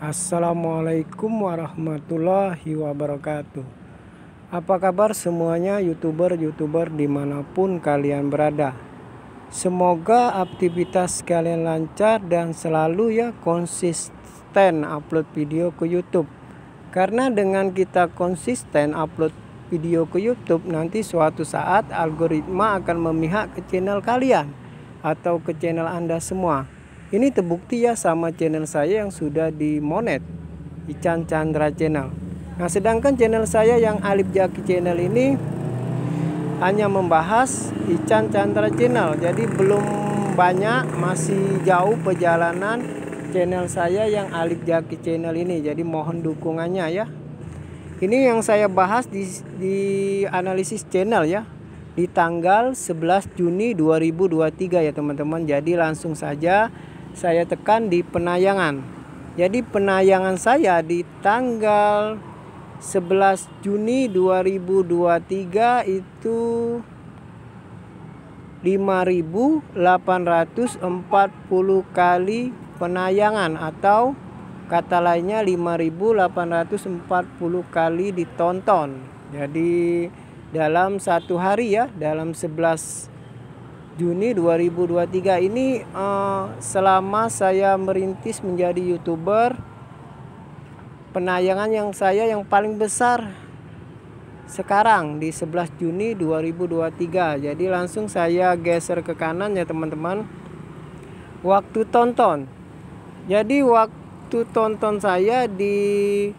Assalamualaikum warahmatullahi wabarakatuh Apa kabar semuanya youtuber-youtuber dimanapun kalian berada Semoga aktivitas kalian lancar dan selalu ya konsisten upload video ke youtube Karena dengan kita konsisten upload video ke youtube Nanti suatu saat algoritma akan memihak ke channel kalian Atau ke channel anda semua ini terbukti ya sama channel saya yang sudah di monet Ican Chandra Channel. Nah, sedangkan channel saya yang Alip Jaki Channel ini hanya membahas Ican Chandra Channel. Jadi belum banyak, masih jauh perjalanan channel saya yang Alip Jaki Channel ini. Jadi mohon dukungannya ya. Ini yang saya bahas di, di analisis channel ya. Di tanggal 11 Juni 2023 ya teman-teman. Jadi langsung saja saya tekan di penayangan. Jadi penayangan saya di tanggal 11 Juni 2023 itu 5840 kali penayangan atau kata lainnya 5840 kali ditonton. Jadi dalam satu hari ya, dalam 11 Juni 2023 ini uh, selama saya merintis menjadi youtuber penayangan yang saya yang paling besar sekarang di 11 Juni 2023 jadi langsung saya geser ke kanan ya teman-teman waktu tonton jadi waktu tonton saya di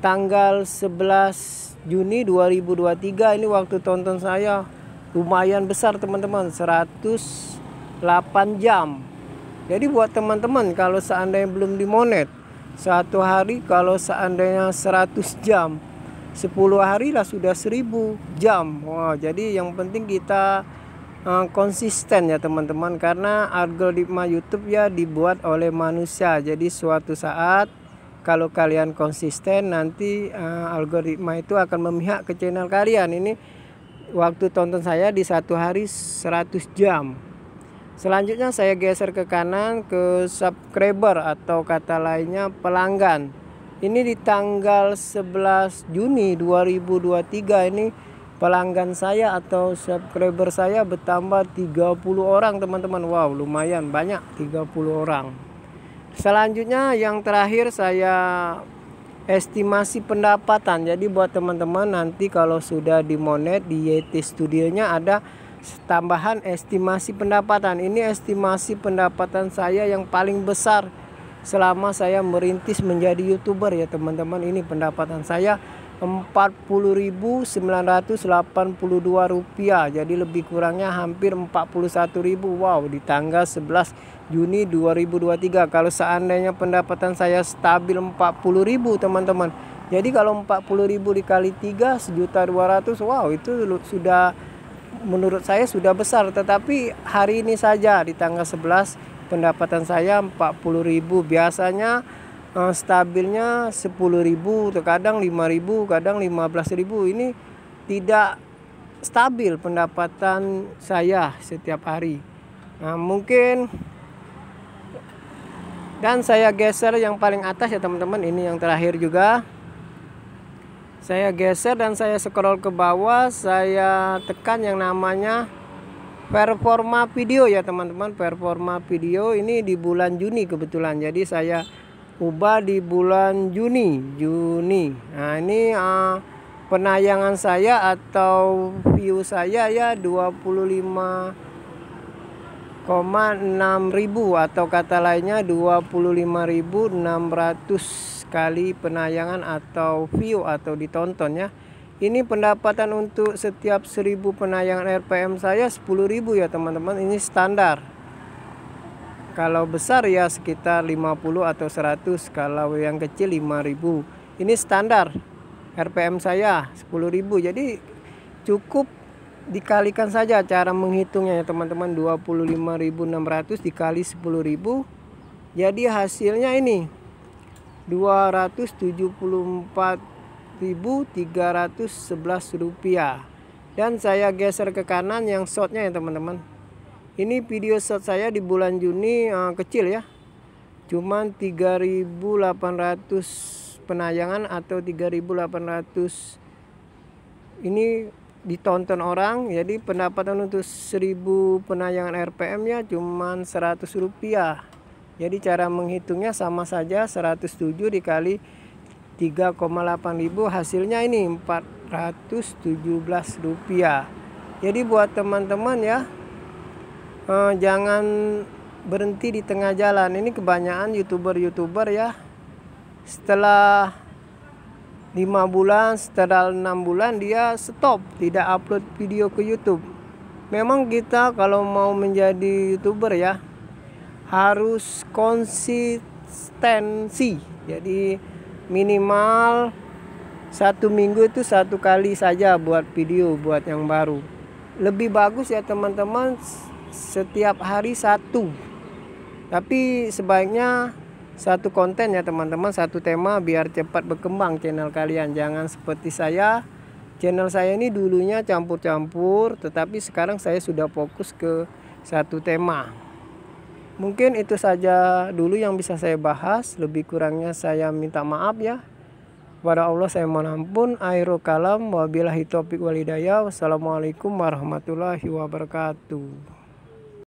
tanggal 11 Juni 2023 ini waktu tonton saya lumayan besar teman-teman 108 jam jadi buat teman-teman kalau seandainya belum dimonet satu hari kalau seandainya 100 jam 10 hari lah sudah 1000 jam wow jadi yang penting kita uh, konsisten ya teman-teman karena algoritma YouTube ya dibuat oleh manusia jadi suatu saat kalau kalian konsisten nanti uh, algoritma itu akan memihak ke channel kalian ini waktu tonton saya di satu hari 100 jam. Selanjutnya saya geser ke kanan ke subscriber atau kata lainnya pelanggan. Ini di tanggal 11 Juni 2023 ini pelanggan saya atau subscriber saya bertambah 30 orang teman-teman. Wow, lumayan banyak 30 orang. Selanjutnya yang terakhir saya estimasi pendapatan. Jadi buat teman-teman nanti kalau sudah di monet di YT studionya ada tambahan estimasi pendapatan. Ini estimasi pendapatan saya yang paling besar selama saya merintis menjadi YouTuber ya teman-teman. Ini pendapatan saya 40.982 rupiah jadi lebih kurangnya hampir 41.000 wow di tanggal 11 Juni 2023 kalau seandainya pendapatan saya stabil 40.000 teman-teman jadi kalau 40.000 dikali 3 sejuta 200 wow itu sudah menurut saya sudah besar tetapi hari ini saja di tanggal 11 pendapatan saya 40.000 biasanya uh, stabilnya 10.000 terkadang 5.000 kadang 15.000 ini tidak stabil pendapatan saya setiap hari nah, mungkin dan saya geser yang paling atas ya teman-teman ini yang terakhir juga saya geser dan saya scroll ke bawah saya tekan yang namanya performa video ya teman-teman performa video ini di bulan Juni kebetulan jadi saya ubah di bulan Juni Juni nah ini uh, penayangan saya atau view saya ya 25,6 ribu atau kata lainnya 25.600 kali penayangan atau view atau ditonton ya ini pendapatan untuk setiap 1000 penayangan RPM saya 10.000 ya teman-teman ini standar kalau besar ya sekitar 50 atau 100, kalau yang kecil 5000. Ini standar RPM saya 10.000. Jadi cukup dikalikan saja cara menghitungnya ya teman-teman 25.600 dikali 10.000. Jadi hasilnya ini 274.311 rupiah dan saya geser ke kanan yang shotnya ya teman-teman ini video set saya di bulan Juni uh, kecil ya cuman 3800 penayangan atau 3800 ini ditonton orang jadi pendapatan untuk 1000 penayangan RPM ya cuman 100 rupiah jadi cara menghitungnya sama saja 107 dikali 3,8 ribu hasilnya ini 417 rupiah jadi buat teman-teman ya eh, jangan berhenti di tengah jalan ini kebanyakan youtuber-youtuber ya setelah lima bulan setelah enam bulan dia stop tidak upload video ke YouTube memang kita kalau mau menjadi youtuber ya harus konsistensi jadi minimal satu minggu itu satu kali saja buat video buat yang baru lebih bagus ya teman-teman setiap hari satu tapi sebaiknya satu konten ya teman-teman satu tema biar cepat berkembang channel kalian jangan seperti saya channel saya ini dulunya campur-campur tetapi sekarang saya sudah fokus ke satu tema mungkin itu saja dulu yang bisa saya bahas lebih kurangnya saya minta maaf ya kepada Allah saya mohon ampun airu kalam wabillahi topik walidaya wassalamualaikum warahmatullahi wabarakatuh